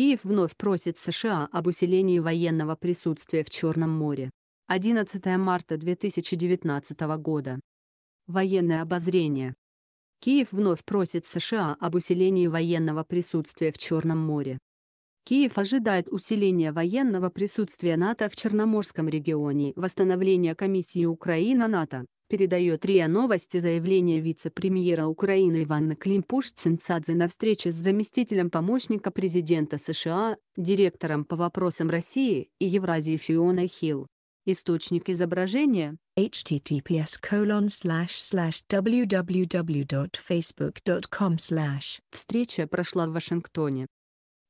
Киев вновь просит США об усилении военного присутствия в Черном море. 11 марта 2019 года. Военное обозрение. Киев вновь просит США об усилении военного присутствия в Черном море. Киев ожидает усиления военного присутствия НАТО в Черноморском регионе, восстановления Комиссии Украина-НАТО, передает РИА Новости заявление вице-премьера Украины Ивана Климпуш-Цинцадзе на встрече с заместителем помощника президента США, директором по вопросам России и Евразии Фиона Хилл. Источник изображения https colon slash slash www.facebook.com slash Встреча прошла в Вашингтоне.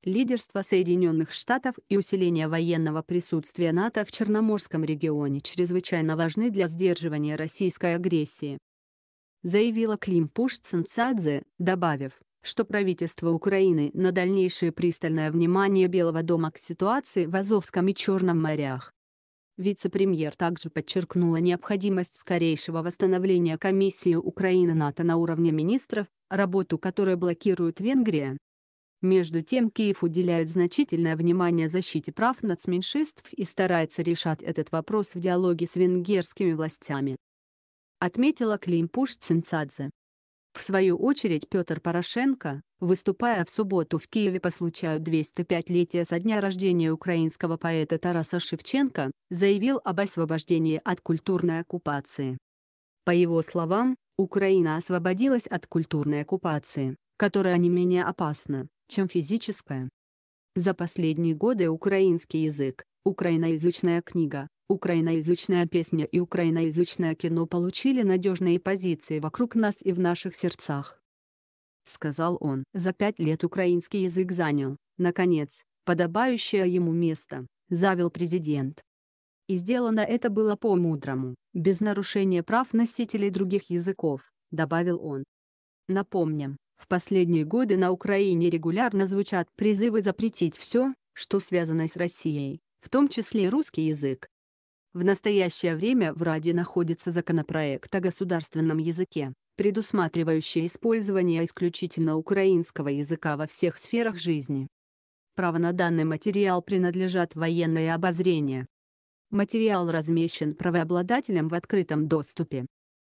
Лидерство Соединенных Штатов и усиление военного присутствия НАТО в Черноморском регионе чрезвычайно важны для сдерживания российской агрессии. Заявила Клим Цинцадзе, добавив, что правительство Украины на дальнейшее пристальное внимание Белого дома к ситуации в Азовском и Черном морях. Вице-премьер также подчеркнула необходимость скорейшего восстановления Комиссии Украины НАТО на уровне министров, работу которой блокирует Венгрия, между тем, Киев уделяет значительное внимание защите прав нацменьшинств и старается решать этот вопрос в диалоге с венгерскими властями. Отметила Климпуш Цинцадзе. В свою очередь Петр Порошенко, выступая в субботу в Киеве по случаю 205-летия со дня рождения украинского поэта Тараса Шевченко, заявил об освобождении от культурной оккупации. По его словам, Украина освободилась от культурной оккупации, которая не менее опасна, чем физическое. За последние годы украинский язык, украиноязычная книга, украиноязычная песня и украиноязычное кино получили надежные позиции вокруг нас и в наших сердцах. Сказал он. За пять лет украинский язык занял, наконец, подобающее ему место, завел президент. И сделано это было по-мудрому, без нарушения прав носителей других языков, добавил он. Напомним, в последние годы на Украине регулярно звучат призывы запретить все, что связано с Россией, в том числе и русский язык. В настоящее время в Раде находится законопроект о государственном языке, предусматривающий использование исключительно украинского языка во всех сферах жизни. Право на данный материал принадлежат военное обозрение. Материал размещен правообладателем в открытом доступе.